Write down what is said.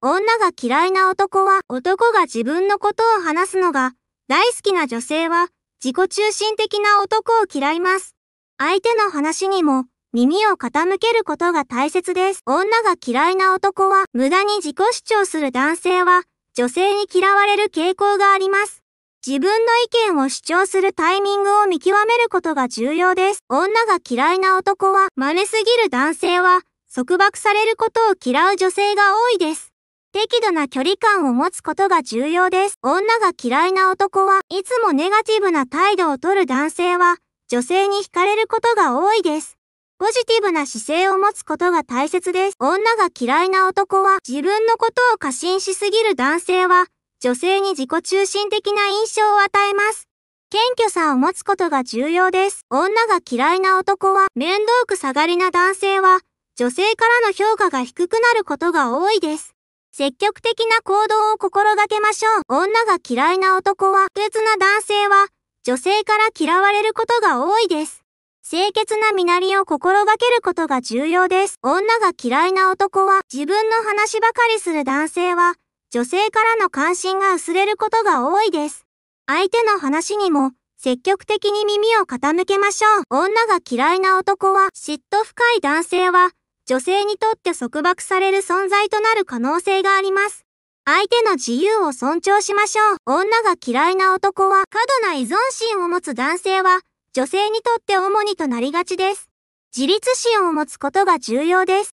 女が嫌いな男は男が自分のことを話すのが大好きな女性は自己中心的な男を嫌います。相手の話にも耳を傾けることが大切です。女が嫌いな男は無駄に自己主張する男性は女性に嫌われる傾向があります。自分の意見を主張するタイミングを見極めることが重要です。女が嫌いな男は真似すぎる男性は束縛されることを嫌う女性が多いです。適度な距離感を持つことが重要です。女が嫌いな男はいつもネガティブな態度をとる男性は女性に惹かれることが多いです。ポジティブな姿勢を持つことが大切です。女が嫌いな男は自分のことを過信しすぎる男性は女性に自己中心的な印象を与えます。謙虚さを持つことが重要です。女が嫌いな男は面倒くさがりな男性は女性からの評価が低くなることが多いです。積極的な行動を心がけましょう。女が嫌いな男は、不潔な男性は、女性から嫌われることが多いです。清潔な身なりを心がけることが重要です。女が嫌いな男は、自分の話ばかりする男性は、女性からの関心が薄れることが多いです。相手の話にも、積極的に耳を傾けましょう。女が嫌いな男は、嫉妬深い男性は、女性にとって束縛される存在となる可能性があります。相手の自由を尊重しましょう。女が嫌いな男は過度な依存心を持つ男性は女性にとって主にとなりがちです。自立心を持つことが重要です。